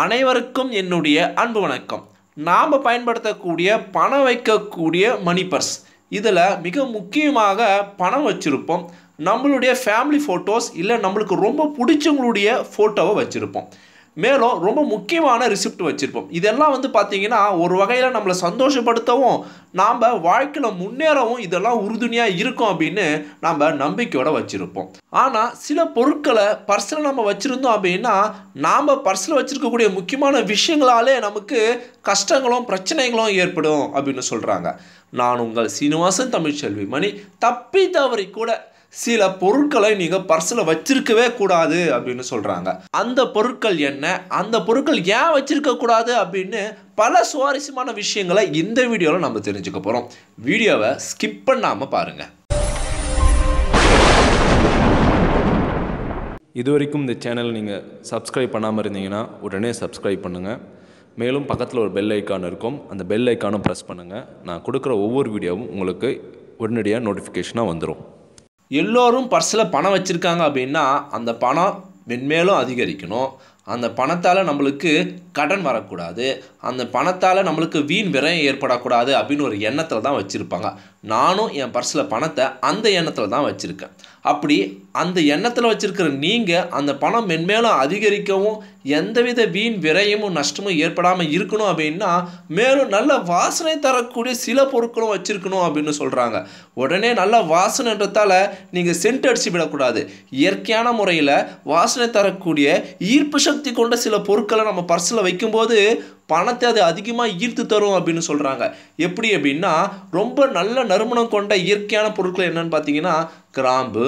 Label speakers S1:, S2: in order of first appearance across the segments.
S1: அனைவருக்கும் என்னுடைய அன்பு வணக்கம் நாம் பயன்படுத்தக்கூடிய பணம் வைக்கக்கூடிய மணி பர்ஸ் இதில் மிக முக்கியமாக பணம் வச்சுருப்போம் நம்மளுடைய ஃபேமிலி ஃபோட்டோஸ் இல்லை நம்மளுக்கு ரொம்ப பிடிச்சவங்களுடைய ஃபோட்டோவை வச்சுருப்போம் மேலும் ரொம்ப முக்கியமான ரிசிப்ட் வச்சுருப்போம் இதெல்லாம் வந்து பார்த்திங்கன்னா ஒரு வகையில் நம்மளை சந்தோஷப்படுத்தவும் நாம் வாழ்க்கையில் முன்னேறவும் இதெல்லாம் உறுதுணையாக இருக்கும் அப்படின்னு நாம் நம்பிக்கையோடு வச்சுருப்போம் ஆனால் சில பொருட்களை பர்சனில் நம்ம வச்சுருந்தோம் அப்படின்னா நாம் பர்சனில் வச்சுருக்கக்கூடிய முக்கியமான விஷயங்களாலே நமக்கு கஷ்டங்களும் பிரச்சனைகளும் ஏற்படும் அப்படின்னு சொல்கிறாங்க நான் உங்கள் சீனிவாசன் தமிழ்ச்செல்வி மணி தப்பி தவறி கூட சில பொருட்களை நீங்கள் பர்ஸில் வச்சிருக்கவே கூடாது அப்படின்னு சொல்கிறாங்க அந்த பொருட்கள் என்ன அந்த பொருட்கள் ஏன் வச்சிருக்க கூடாது அப்படின்னு பல சுவாரஸ்யமான விஷயங்களை இந்த வீடியோவில் நம்ம தெரிஞ்சுக்க போகிறோம் வீடியோவை ஸ்கிப் பண்ணாமல் பாருங்கள் இது வரைக்கும் இந்த சேனல் நீங்கள் சப்ஸ்கிரைப் பண்ணாமல் இருந்தீங்கன்னா உடனே சப்ஸ்கிரைப் பண்ணுங்கள் மேலும் பக்கத்தில் ஒரு பெல் ஐக்கான் இருக்கும் அந்த பெல் ஐக்கானும் ப்ரெஸ் பண்ணுங்கள் நான் கொடுக்குற ஒவ்வொரு வீடியோவும் உங்களுக்கு உடனடியாக நோட்டிஃபிகேஷனாக வந்துடும் எல்லோரும் பர்ஸில் பணம் வச்சுருக்காங்க அப்படின்னா அந்த பணம் மென்மேலும் அதிகரிக்கணும் அந்த பணத்தால் நம்மளுக்கு கடன் வரக்கூடாது அந்த பணத்தால் நம்மளுக்கு வீண் விரயம் ஏற்படக்கூடாது அப்படின்னு ஒரு எண்ணத்தில் தான் வச்சுருப்பாங்க நானும் என் பர்ஸில் பணத்தை அந்த எண்ணத்தில் தான் வச்சுருக்கேன் அப்படி அந்த எண்ணத்தில் வச்சுருக்கிற நீங்கள் அந்த பணம் மென்மேலும் அதிகரிக்கவும் எந்தவித வீண் விரயமும் நஷ்டமும் ஏற்படாமல் இருக்கணும் அப்படின்னா மேலும் நல்ல வாசனை தரக்கூடிய சில பொருட்களும் வச்சுருக்கணும் அப்படின்னு சொல்கிறாங்க உடனே நல்ல வாசனைன்றதால நீங்கள் சென்ட் அடிச்சு விடக்கூடாது இயற்கையான முறையில் வாசனை தரக்கூடிய ஈர்ப்பு சக்தி கொண்ட சில பொருட்களை நம்ம பர்ஸில் வைக்கும்போது பணத்தை அது அதிகமாக ஈர்த்து தரும் அப்படின்னு சொல்கிறாங்க எப்படி அப்படின்னா ரொம்ப நல்ல நறுமணம் கொண்ட இயற்கையான பொருட்கள் என்னன்னு பார்த்தீங்கன்னா கிராம்பு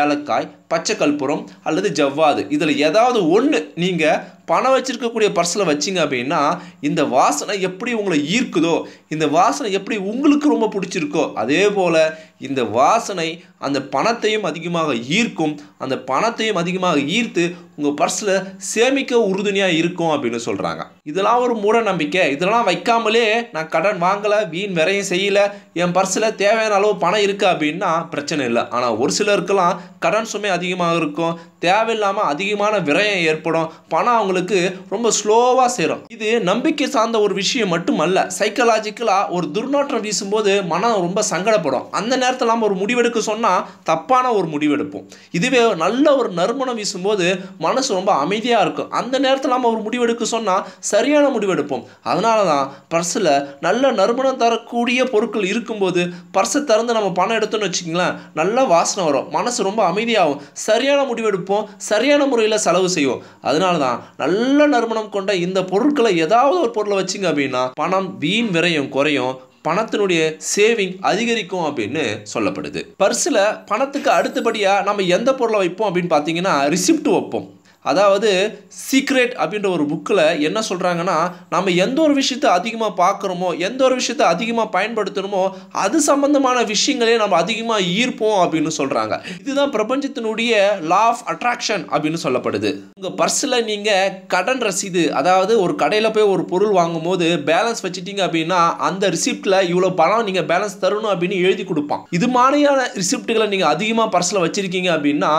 S1: ஏலக்காய் பச்சை கற்பூரம் அல்லது ஜவ்வாது இதில் ஏதாவது ஒன்று நீங்கள் பணம் வச்சுருக்கக்கூடிய பர்ஸில் வச்சிங்க அப்படின்னா இந்த வாசனை எப்படி உங்களை ஈர்க்குதோ இந்த வாசனை எப்படி உங்களுக்கு ரொம்ப பிடிச்சிருக்கோ அதே போல் இந்த வாசனை அந்த பணத்தையும் அதிகமாக ஈர்க்கும் அந்த பணத்தையும் அதிகமாக ஈர்த்து உங்கள் பர்ஸில் சேமிக்க உறுதுணையாக இருக்கும் அப்படின்னு சொல்கிறாங்க இதெல்லாம் ஒரு மூட நம்பிக்கை இதெல்லாம் வைக்காமலே நான் கடன் வாங்கலை வீண் வரையும் செய்யலை என் பர்ஸில் தேவையான அளவு பணம் இருக்குது அப்படின்னா பிரச்சனை இல்லை ஆனால் ஒரு சிலருக்கெல்லாம் கடன் சுமை அதிகமாக இருக்கும் தேவையில்லாமல் அதிகமான விரயம் ஏற்படும் பணம் அவங்களுக்கு ரொம்ப ஸ்லோவாக சேரும் இது நம்பிக்கை சார்ந்த ஒரு விஷயம் மட்டுமல்ல சைக்கலாஜிக்கலாக ஒரு துர்நாற்றம் வீசும்போது மனம் ரொம்ப சங்கடப்படும் அந்த நேரத்தில் நம்ம ஒரு முடிவெடுக்க சொன்னால் தப்பான ஒரு முடிவெடுப்போம் இதுவே நல்ல ஒரு நறுமணம் வீசும்போது மனசு ரொம்ப அமைதியாக இருக்கும் அந்த நேரத்தில் நம்ம ஒரு முடிவெடுக்க சொன்னால் சரியான முடிவெடுப்போம் அதனால தான் பர்ஸில் நல்ல நறுமணம் தரக்கூடிய பொருட்கள் இருக்கும்போது பர்ஸை திறந்து நம்ம பணம் எடுத்தோம்னு வச்சுக்கோங்களேன் நல்லா வாசனை வரும் மனசு ரொம்ப அமைதியாகும் சரியான முடிவெடுப்போம் வச்சுப்போம் சரியான முறையில் செலவு செய்வோம் அதனால தான் நல்ல நறுமணம் கொண்ட இந்த பொருட்களை ஏதாவது ஒரு பொருளை வச்சிங்க அப்படின்னா பணம் வீண் விரையும் குறையும் பணத்தினுடைய சேவிங் அதிகரிக்கும் அப்படின்னு சொல்லப்படுது பர்ஸில் பணத்துக்கு அடுத்தபடியாக நம்ம எந்த பொருளை வைப்போம் அப்படின்னு பார்த்தீங்கன்னா ரிசிப்ட் வைப்போம் அதாவது சீக்ரெட் அப்படின்ற ஒரு புக்கில் என்ன சொல்கிறாங்கன்னா நம்ம எந்த ஒரு விஷயத்தை அதிகமாக பார்க்குறோமோ எந்த ஒரு விஷயத்தை அதிகமாக பயன்படுத்தணுமோ அது சம்மந்தமான விஷயங்களே நம்ம அதிகமாக ஈர்ப்போம் அப்படின்னு சொல்கிறாங்க இதுதான் பிரபஞ்சத்தினுடைய லா ஆஃப் அட்ராக்ஷன் அப்படின்னு சொல்லப்படுது உங்கள் பர்ஸில் நீங்கள் கடன் ரசீது அதாவது ஒரு கடையில் போய் ஒரு பொருள் வாங்கும் போது பேலன்ஸ் வச்சுட்டீங்க அப்படின்னா அந்த ரிசிப்டில் இவ்வளோ பணம் நீங்கள் பேலன்ஸ் தரணும் அப்படின்னு எழுதி கொடுப்பான் இது மாதிரியான ரிசிப்ட்களை நீங்கள் அதிகமாக பர்ஸில் வச்சுருக்கீங்க அப்படின்னா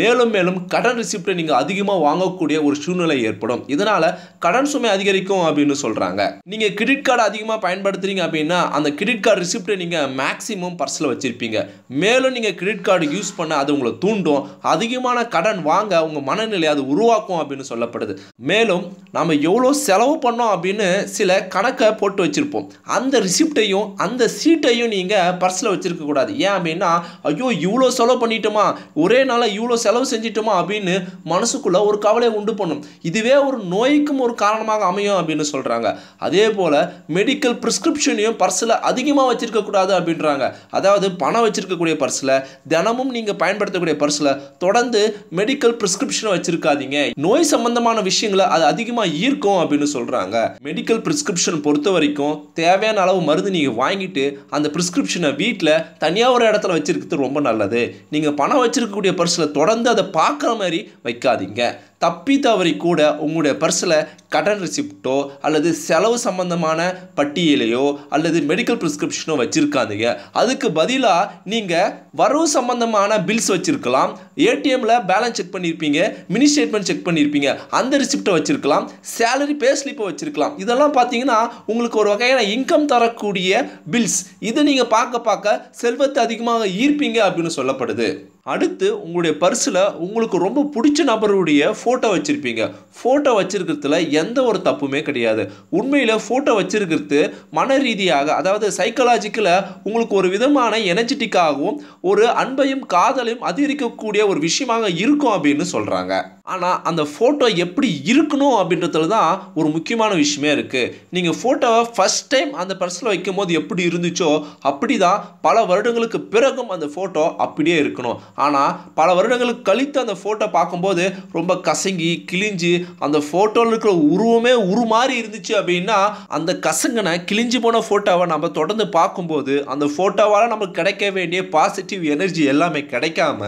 S1: மேலும் மேலும் கடன் ரிசிப்டை நீங்கள் அதிகமாக அதிகமாக வாங்கக்கூடிய ஒரு சூழ்நிலை ஏற்படும் இதனால் கடன் சுமை அதிகரிக்கும் அப்படின்னு சொல்கிறாங்க நீங்கள் கிரெடிட் கார்டு அதிகமாக பயன்படுத்துகிறீங்க அப்படின்னா அந்த கிரெடிட் கார்டு ரிசிப்டை நீங்கள் மேக்ஸிமம் பர்ஸில் வச்சுருப்பீங்க மேலும் நீங்கள் கிரெடிட் கார்டு யூஸ் பண்ண அது உங்களை தூண்டும் அதிகமான கடன் வாங்க உங்கள் மனநிலை அது உருவாக்கும் அப்படின்னு சொல்லப்படுது மேலும் நம்ம எவ்வளோ செலவு பண்ணோம் அப்படின்னு சில கணக்கை போட்டு வச்சுருப்போம் அந்த ரிசிப்டையும் அந்த சீட்டையும் நீங்கள் பர்ஸில் வச்சுருக்கக்கூடாது ஏன் அப்படின்னா ஐயோ இவ்வளோ செலவு பண்ணிட்டோமா ஒரே நாளில் இவ்வளோ செலவு செஞ்சிட்டோமா அப்படின்னு மனசுக்குள்ளே ஒரு கவலையை உண்டு பண்ணும் இதுவே ஒரு நோய்க்கும் ஒரு காரணமாக அமையும் அப்படின்னு சொல்கிறாங்க அதே போல் மெடிக்கல் ப்ரிஸ்கிரிப்ஷனையும் பர்ஸில் அதிகமாக வச்சுருக்கக்கூடாது அப்படின்றாங்க அதாவது பணம் வச்சுருக்கக்கூடிய பர்ஸில் தினமும் நீங்கள் பயன்படுத்தக்கூடிய பர்ஸில் தொடர்ந்து மெடிக்கல் ப்ரிஸ்கிரிப்ஷனை வச்சுருக்காதீங்க நோய் சம்பந்தமான விஷயங்களை அது அதிகமாக ஈர்க்கும் அப்படின்னு சொல்கிறாங்க மெடிக்கல் ப்ரிஸ்கிரிப்ஷன் பொறுத்த வரைக்கும் தேவையான அளவு மருந்து நீங்கள் வாங்கிட்டு அந்த ப்ரிஸ்கிரிப்ஷனை வீட்டில் தனியாக ஒரு இடத்துல வச்சுருக்கிறது ரொம்ப நல்லது நீங்கள் பணம் வச்சுருக்கக்கூடிய பர்ஸில் தொடர்ந்து அதை பார்க்குற மாதிரி வைக்காதீங்க தப்பி தவறி கூட உங்களுடைய பர்ஸில் கடன் ரிசிப்டோ அல்லது செலவு சம்பந்தமான பட்டியலையோ அல்லது மெடிக்கல் ப்ரிஸ்கிரிப்ஷனோ வச்சுருக்காதுங்க அதுக்கு பதிலாக நீங்கள் வரவு சம்பந்தமான பில்ஸ் வச்சுருக்கலாம் ஏடிஎம்மில் பேலன்ஸ் செக் பண்ணியிருப்பீங்க மினி ஸ்டேட்மெண்ட் செக் பண்ணியிருப்பீங்க அந்த ரிசிப்டை வச்சுருக்கலாம் சேலரி பே ஸ்லிப்பை வச்சுருக்கலாம் இதெல்லாம் பார்த்தீங்கன்னா உங்களுக்கு ஒரு வகையான இன்கம் தரக்கூடிய பில்ஸ் இதை நீங்கள் பார்க்க பார்க்க செல்வத்தை அதிகமாக ஈர்ப்பீங்க அப்படின்னு சொல்லப்படுது அடுத்து உங்களுடைய பர்ஸில் உங்களுக்கு ரொம்ப பிடிச்ச நபருடைய ஃபோட்டோ வச்சுருப்பீங்க ஃபோட்டோ வச்சிருக்கிறதுல எந்த ஒரு தப்புமே கிடையாது உண்மையில் ஃபோட்டோ வச்சிருக்கிறது மன ரீதியாக அதாவது சைக்கலாஜிக்கலாக உங்களுக்கு ஒரு விதமான எனர்ஜெட்டிக்காகவும் ஒரு அன்பையும் காதலையும் அதிகரிக்கக்கூடிய ஒரு விஷயமாக இருக்கும் அப்படின்னு சொல்கிறாங்க ஆனால் அந்த ஃபோட்டோ எப்படி இருக்கணும் அப்படின்றதுல தான் ஒரு முக்கியமான விஷயமே இருக்குது நீங்கள் ஃபோட்டோவை ஃபஸ்ட் டைம் அந்த பர்ஸில் வைக்கும் போது எப்படி இருந்துச்சோ அப்படி தான் பல வருடங்களுக்கு பிறகும் அந்த ஃபோட்டோ அப்படியே இருக்கணும் ஆனால் பல வருடங்களுக்கு கழித்து அந்த ஃபோட்டோ பார்க்கும்போது ரொம்ப கசங்கி கிழிஞ்சு அந்த ஃபோட்டோவில் இருக்கிற உருவமே உருமாறி இருந்துச்சு அப்படின்னா அந்த கசங்கனை கிழிஞ்சு போன ஃபோட்டோவை நம்ம தொடர்ந்து பார்க்கும்போது அந்த ஃபோட்டோவால் நமக்கு கிடைக்க வேண்டிய பாசிட்டிவ் எனர்ஜி எல்லாமே கிடைக்காம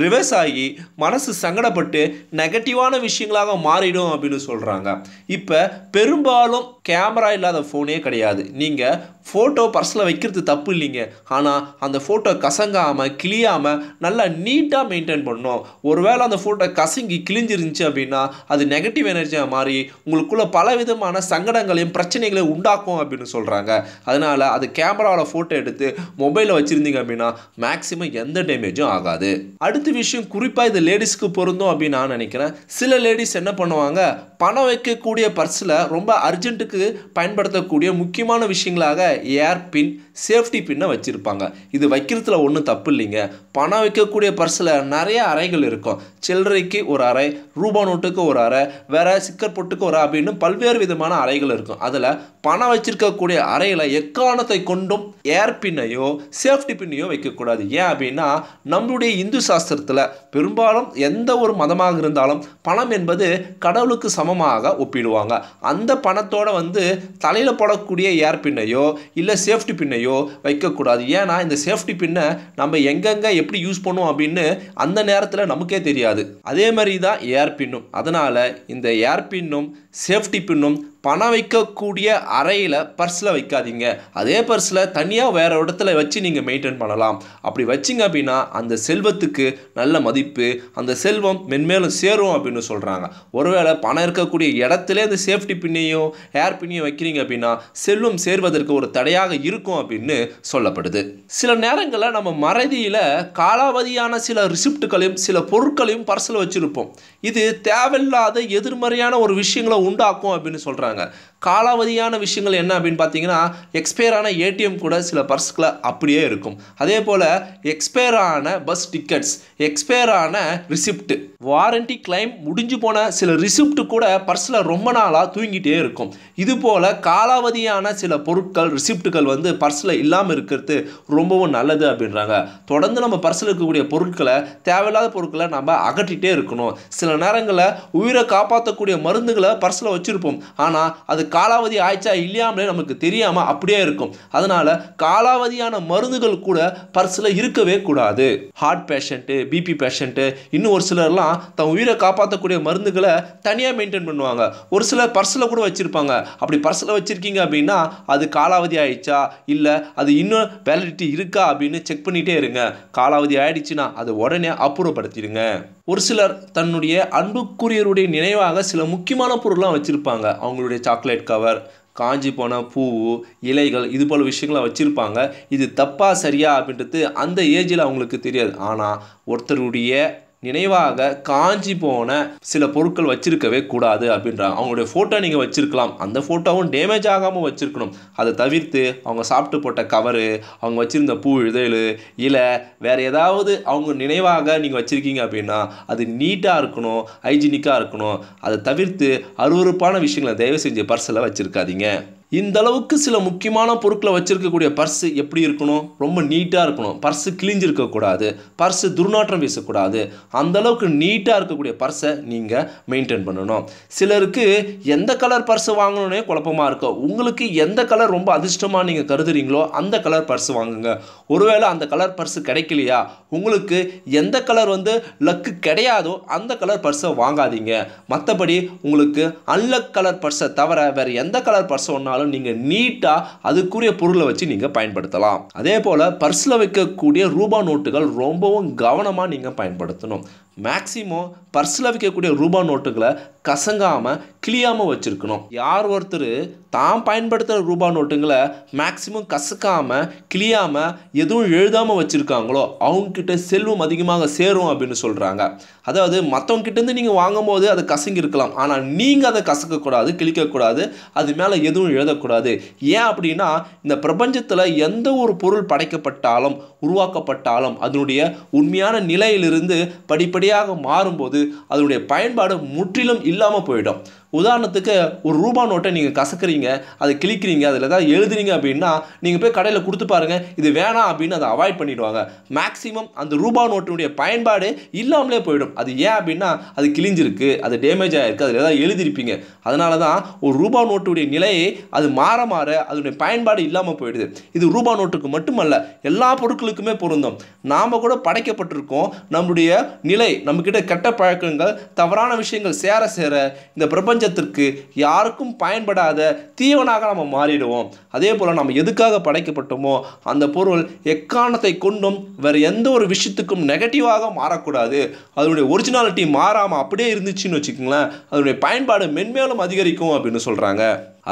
S1: ரிவர்ஸ் ஆகி மனசு சங்கடப்பட்டு நெகட்டிவான விஷயங்களாக மாறிடும் அப்படின்னு சொல்கிறாங்க இப்போ பெரும்பாலும் கேமரா இல்லாத ஃபோனே கிடையாது நீங்கள் ஃபோட்டோ பர்ஸில் வைக்கிறது தப்பு இல்லைங்க ஆனால் அந்த ஃபோட்டோ கசங்காமல் கிளியாமல் நல்லா நீட்டாக மெயின்டைன் பண்ணணும் ஒருவேளை அந்த ஃபோட்டோ கசங்கி கிழிஞ்சிருந்துச்சு அப்படின்னா அது நெகட்டிவ் எனர்ஜியாக மாறி உங்களுக்குள்ளே பல விதமான சங்கடங்களையும் பிரச்சனைகளையும் உண்டாக்கும் அப்படின்னு சொல்கிறாங்க அதனால் அது கேமராவில் ஃபோட்டோ எடுத்து மொபைலில் வச்சுருந்தீங்க அப்படின்னா மேக்ஸிமம் எந்த டேமேஜும் ஆகாது அடுத்து அடுத்த விஷயம் குறிப்பாக இது லேடிஸ்க்கு பொருந்தும் அப்படின்னு நான் நினைக்கிறேன் சில லேடிஸ் என்ன பண்ணுவாங்க பணம் வைக்கக்கூடிய பர்ஸில் ரொம்ப அர்ஜென்ட்டுக்கு பயன்படுத்தக்கூடிய முக்கியமான விஷயங்களாக ஏர் பின் சேஃப்டி பின்னை வச்சுருப்பாங்க இது வைக்கிறதுல ஒன்றும் தப்பு இல்லைங்க பணம் வைக்கக்கூடிய பர்ஸில் நிறைய அறைகள் இருக்கும் சில்லறைக்கு ஒரு அறை ரூபா நோட்டுக்கு ஒரு அறை வேறு சிக்கர் பொட்டுக்கு ஒரு அப்படின்னு பல்வேறு விதமான அறைகள் இருக்கும் அதில் பணம் வச்சிருக்கக்கூடிய அறையில் எக்காரணத்தை கொண்டும் ஏர் பின்னையோ சேஃப்டி பின்னையோ வைக்கக்கூடாது ஏன் அப்படின்னா நம்மளுடைய இந்து சாஸ்திரம் சாஸ்திரத்தில் பெரும்பாலும் எந்த ஒரு மதமாக இருந்தாலும் பணம் என்பது கடவுளுக்கு சமமாக ஒப்பிடுவாங்க அந்த பணத்தோட வந்து தலையில் போடக்கூடிய ஏர் பின்னையோ இல்லை சேஃப்டி பின்னையோ வைக்கக்கூடாது ஏன்னா இந்த சேஃப்டி பின்னை நம்ம எங்கெங்கே எப்படி யூஸ் பண்ணுவோம் அப்படின்னு அந்த நேரத்தில் நமக்கே தெரியாது அதே மாதிரி தான் ஏர் பின்னும் அதனால் இந்த ஏர் பின்னும் சேஃப்டி பின்னும் பணம் வைக்கக்கூடிய அறையில் பர்ஸில் வைக்காதீங்க அதே பர்ஸில் தனியாக வேறு இடத்துல வச்சு நீங்கள் மெயின்டைன் பண்ணலாம் அப்படி வச்சிங்க அப்படின்னா அந்த செல்வத்துக்கு நல்ல மதிப்பு அந்த செல்வம் மென்மேலும் சேரும் அப்படின்னு சொல்கிறாங்க ஒருவேளை பணம் இருக்கக்கூடிய இடத்துல இந்த சேஃப்டி பின்னையும் ஏர் பின்னையும் வைக்கிறீங்க அப்படின்னா செல்வம் சேர்வதற்கு ஒரு தடையாக இருக்கும் அப்படின்னு சொல்லப்படுது சில நேரங்களில் நம்ம மறதியில் காலாவதியான சில ரிசிப்டுகளையும் சில பொருட்களையும் பர்ஸில் வச்சுருப்போம் இது தேவையில்லாத எதிர்மறையான ஒரு விஷயங்களை உண்டாக்கும் அப்படின்னு சொல்கிறாங்க காலாவதியான விஷயங்கள் என்ன அப்படின்னு பார்த்தீங்கன்னா எக்ஸ்பயரான ஏடிஎம் கூட சில பர்ஸ்கில் அப்படியே இருக்கும் அதே போல் எக்ஸ்பயரான பஸ் டிக்கெட்ஸ் எக்ஸ்பயரான ரிசிப்ட் வாரண்டி கிளைம் முடிஞ்சு போன சில ரிசிப்ட் கூட பர்ஸில் ரொம்ப நாளாக தூங்கிட்டே இருக்கும் இது போல் காலாவதியான சில பொருட்கள் ரிசிப்ட்டுகள் வந்து பர்ஸில் இல்லாமல் இருக்கிறது ரொம்பவும் நல்லது அப்படின்றாங்க தொடர்ந்து நம்ம பர்ஸில் இருக்கக்கூடிய பொருட்களை தேவையில்லாத பொருட்களை நம்ம அகற்றிட்டே இருக்கணும் சில நேரங்களில் உயிரை காப்பாற்றக்கூடிய மருந்துகளை பர்ஸில் வச்சுருப்போம் ஆனால் அது காலாவதி ஆயிடுச்சா இல்லையாமலே நமக்கு தெரியாமல் அப்படியே இருக்கும் அதனால் காலாவதியான மருந்துகள் கூட பர்ஸில் இருக்கவே கூடாது ஹார்ட் பேஷண்ட்டு பிபி பேஷண்ட்டு இன்னும் ஒரு சிலர்லாம் தன் உயிரை காப்பாற்றக்கூடிய மருந்துகளை தனியாக மெயின்டைன் பண்ணுவாங்க ஒரு சிலர் பர்ஸில் கூட வச்சுருப்பாங்க அப்படி பர்ஸில் வச்சுருக்கீங்க அப்படின்னா அது காலாவதி ஆயிடுச்சா இல்லை அது இன்னும் வேலிடிட்டி இருக்கா அப்படின்னு செக் பண்ணிகிட்டே இருங்க காலாவதி ஆயிடுச்சுன்னா அதை உடனே அப்புறப்படுத்திடுங்க ஒரு சிலர் தன்னுடைய அன்புக்குரியருடைய நினைவாக சில முக்கியமான பொருள்லாம் வச்சுருப்பாங்க அவங்களுடைய சாக்லேட் கவர் காஞ்சி போன பூ இலைகள் இது போல் விஷயங்களை வச்சுருப்பாங்க இது தப்பாக சரியா அப்படின்றது அந்த ஏஜில் அவங்களுக்கு தெரியாது ஆனால் ஒருத்தருடைய நினைவாக காஞ்சி போன சில பொருட்கள் வச்சிருக்கவே கூடாது அப்படின்றாங்க அவங்களுடைய ஃபோட்டோ நீங்கள் வச்சுருக்கலாம் அந்த ஃபோட்டோவும் டேமேஜ் ஆகாமல் வச்சுருக்கணும் அதை தவிர்த்து அவங்க சாப்பிட்டு போட்ட கவரு அவங்க வச்சுருந்த பூ இதழ் இல்லை வேறு ஏதாவது அவங்க நினைவாக நீங்கள் வச்சுருக்கீங்க அப்படின்னா அது நீட்டாக இருக்கணும் ஹைஜீனிக்காக இருக்கணும் அதை தவிர்த்து அறுவறுப்பான விஷயங்களை தயவு செஞ்சு பர்சலாக வச்சுருக்காதீங்க இந்த அளவுக்கு சில முக்கியமான பொருட்களை வச்சிருக்கக்கூடிய பர்ஸ் எப்படி இருக்கணும் ரொம்ப நீட்டாக இருக்கணும் பர்ஸு கிழிஞ்சிருக்கக்கூடாது பர்ஸு துர்நாற்றம் வீசக்கூடாது அந்த அளவுக்கு நீட்டாக இருக்கக்கூடிய பர்ஸை நீங்கள் மெயின்டைன் பண்ணணும் சிலருக்கு எந்த கலர் பர்ஸு வாங்கணுன்னே குழப்பமாக இருக்கும் உங்களுக்கு எந்த கலர் ரொம்ப அதிர்ஷ்டமாக நீங்கள் கருதுறீங்களோ அந்த கலர் பர்ஸ் வாங்குங்க ஒருவேளை அந்த கலர் பர்ஸு கிடைக்கலையா உங்களுக்கு எந்த கலர் வந்து லக்கு கிடையாதோ அந்த கலர் பர்ஸை வாங்காதீங்க மற்றபடி உங்களுக்கு அன்லக் கலர் பர்ஸை தவிர வேறு எந்த கலர் பர்ஸை ஒன்றால் இருந்தாலும் நீங்கள் நீட்டாக அதுக்குரிய பொருளை வச்சு நீங்கள் பயன்படுத்தலாம் அதே போல் பர்ஸில் வைக்கக்கூடிய ரூபா நோட்டுகள் ரொம்பவும் கவனமாக நீங்கள் பயன்படுத்தணும் மேக்சிமம் பர்ஸில் வைக்கக்கூடிய ரூபா நோட்டுகளை கசங்காமல் கிளியாமல் வச்சுருக்கணும் யார் ஒருத்தர் தான் பயன்படுத்துகிற ரூபா நோட்டுங்களை மேக்சிமம் கசக்காமல் கிளியாமல் எதுவும் எழுதாமல் வச்சுருக்காங்களோ அவங்கக்கிட்ட செல்வம் அதிகமாக சேரும் அப்படின்னு சொல்கிறாங்க அதாவது மற்றவங்கிட்டேருந்து நீங்கள் வாங்கும்போது அதை கசங்கி இருக்கலாம் ஆனால் நீங்கள் அதை கசக்கக்கூடாது கிழிக்கக்கூடாது அது மேலே எதுவும் எழுதக்கூடாது ஏன் அப்படின்னா இந்த பிரபஞ்சத்தில் எந்த ஒரு பொருள் படைக்கப்பட்டாலும் உருவாக்கப்பட்டாலும் அதனுடைய உண்மையான நிலையிலிருந்து படிப்படி வழியாக மாறும்போது அதனுடைய பயன்பாடு முற்றிலும் இல்லாமல் போயிடும் உதாரணத்துக்கு ஒரு ரூபா நோட்டை நீங்கள் கசக்குறீங்க அதை கிழிக்கிறீங்க அதில் ஏதாவது எழுதுறீங்க அப்படின்னா நீங்கள் போய் கடையில் கொடுத்து பாருங்கள் இது வேணாம் அப்படின்னு அதை அவாய்ட் பண்ணிவிடுவாங்க மேக்ஸிமம் அந்த ரூபா நோட்டினுடைய பயன்பாடு இல்லாமலே போயிடும் அது ஏன் அப்படின்னா அது கிழிஞ்சிருக்கு அது டேமேஜ் ஆகிருக்கு அதில் ஏதாவது எழுதியிருப்பீங்க அதனால தான் ஒரு ரூபா நோட்டுடைய நிலையை அது மாற மாற அதனுடைய பயன்பாடு இல்லாமல் போயிடுது இது ரூபா நோட்டுக்கு மட்டுமல்ல எல்லா பொருட்களுக்குமே பொருந்தும் நாம் கூட படைக்கப்பட்டிருக்கோம் நம்முடைய நிலை நம்மக்கிட்ட கெட்ட பழக்கங்கள் தவறான விஷயங்கள் சேர சேர இந்த பிரபஞ்ச பிரபஞ்சத்திற்கு யாருக்கும் பயன்படாத தீவனாக நம்ம மாறிடுவோம் அதே போல் நம்ம எதுக்காக படைக்கப்பட்டோமோ அந்த பொருள் எக்காரணத்தை கொண்டும் வேறு எந்த ஒரு விஷயத்துக்கும் நெகட்டிவாக மாறக்கூடாது அதனுடைய ஒரிஜினாலிட்டி மாறாமல் அப்படியே இருந்துச்சுன்னு வச்சுக்கோங்களேன் அதனுடைய பயன்பாடு மென்மேலும் அதிகரிக்கும் அப்படின்னு சொல்கிறாங்க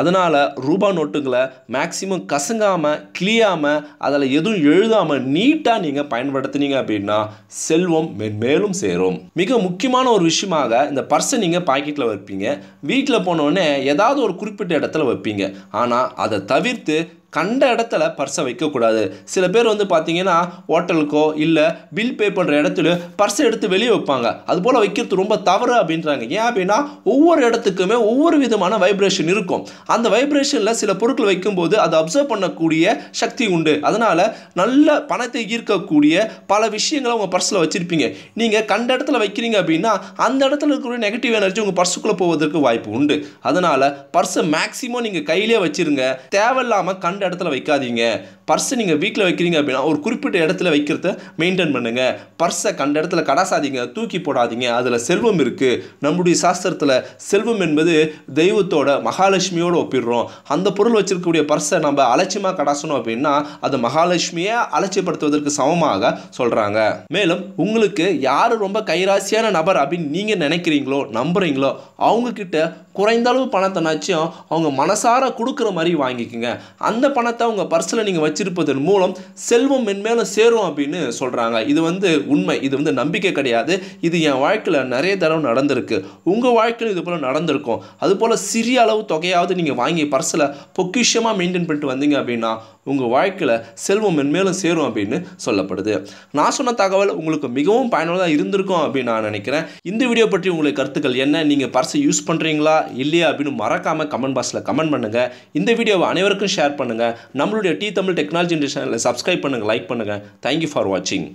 S1: அதனால் ரூபா நோட்டுகளை மேக்ஸிமம் கசங்காமல் கிளியாமல் அதில் எதுவும் எழுதாமல் நீட்டாக நீங்கள் பயன்படுத்தினீங்க அப்படின்னா செல்வம் மென்மேலும் சேரும் மிக முக்கியமான ஒரு விஷயமாக இந்த பர்ஸை நீங்கள் பாக்கெட்டில் வைப்பீங்க வீட்டில் போனோடனே ஏதாவது ஒரு குறிப்பிட்ட இடத்துல வைப்பீங்க ஆனால் அதை தவிர்த்து கண்ட இடத்துல பர்ஸை வைக்கக்கூடாது சில பேர் வந்து பார்த்தீங்கன்னா ஹோட்டலுக்கோ இல்லை பில் பே பண்ணுற இடத்துல பர்ஸை எடுத்து வெளியே வைப்பாங்க அதுபோல் வைக்கிறது ரொம்ப தவறு அப்படின்றாங்க ஏன் அப்படின்னா ஒவ்வொரு இடத்துக்குமே ஒவ்வொரு விதமான வைப்ரேஷன் இருக்கும் அந்த வைப்ரேஷனில் சில பொருட்கள் வைக்கும்போது அதை அப்சர்வ் பண்ணக்கூடிய சக்தி உண்டு அதனால் நல்ல பணத்தை ஈர்க்கக்கூடிய பல விஷயங்களை உங்கள் பர்ஸில் வச்சுருப்பீங்க நீங்கள் கண்ட இடத்துல வைக்கிறீங்க அப்படின்னா அந்த இடத்துல இருக்கக்கூடிய நெகட்டிவ் எனர்ஜி உங்கள் பர்ஸுக்குள்ளே போவதற்கு வாய்ப்பு உண்டு அதனால் பர்ஸை மேக்ஸிமம் நீங்கள் கையிலே வச்சுருங்க தேவையில்லாமல் கண் கண்ட இடத்துல வைக்காதீங்க பர்ஸை நீங்கள் வீட்டில் வைக்கிறீங்க அப்படின்னா ஒரு குறிப்பிட்ட இடத்துல வைக்கிறத மெயின்டைன் பண்ணுங்கள் பர்ஸை கண்ட இடத்துல கடாசாதீங்க தூக்கி போடாதீங்க அதில் செல்வம் இருக்குது நம்முடைய சாஸ்திரத்தில் செல்வம் என்பது தெய்வத்தோட மகாலட்சுமியோடு ஒப்பிடுறோம் அந்த பொருள் வச்சிருக்கக்கூடிய பர்ஸை நம்ம அலட்சியமாக கடாசணும் அப்படின்னா அது மகாலட்சுமியை அலட்சியப்படுத்துவதற்கு சமமாக சொல்கிறாங்க மேலும் உங்களுக்கு யார் ரொம்ப கைராசியான நபர் அப்படின்னு நீங்கள் நினைக்கிறீங்களோ நம்புகிறீங்களோ அவங்கக்கிட்ட குறைந்த அளவு நச்சும் அவங்க மனசார கொடுக்குற மாதிரி வாங்கிக்கோங்க அந்த பணத்தை அவங்க பர்ஸில் நீங்கள் வச்சு வச்சிருப்பதன் மூலம் செல்வம் மென்மேலும் சேரும் அப்படின்னு சொல்கிறாங்க இது வந்து உண்மை இது வந்து நம்பிக்கை கிடையாது இது என் வாழ்க்கையில் நிறைய தடவை நடந்திருக்கு உங்கள் வாழ்க்கையில் இது போல் நடந்திருக்கும் அதுபோல் சிறிய அளவு தொகையாவது நீங்கள் வாங்கி பர்ஸில் பொக்கிஷமாக மெயின்டைன் பண்ணிட்டு வந்தீங்க அப்படின்னா உங்கள் வாழ்க்கையில் செல்வம் மென்மேலும் சேரும் அப்படின்னு சொல்லப்படுது நான் சொன்ன தகவல் உங்களுக்கு மிகவும் பயனுள்ளதாக இருந்திருக்கும் அப்படின்னு நான் நினைக்கிறேன் இந்த வீடியோ பற்றி உங்களுக்கு கருத்துக்கள் என்ன நீங்கள் பர்ஸை யூஸ் பண்ணுறீங்களா இல்லையா அப்படின்னு மறக்காமல் கமெண்ட் பாக்ஸில் கமெண்ட் பண்ணுங்கள் இந்த வீடியோவை அனைவருக்கும் ஷேர் பண்ணுங்கள் நம்மளுடைய டி தமிழ் டெக்னாலஜி இண்டிஷனில் சப்ஸ்கிரைப் பண்ணுங்கள் லைக் பண்ணுங்கள் தேங்க்யூ ஃபார் வாட்சிங்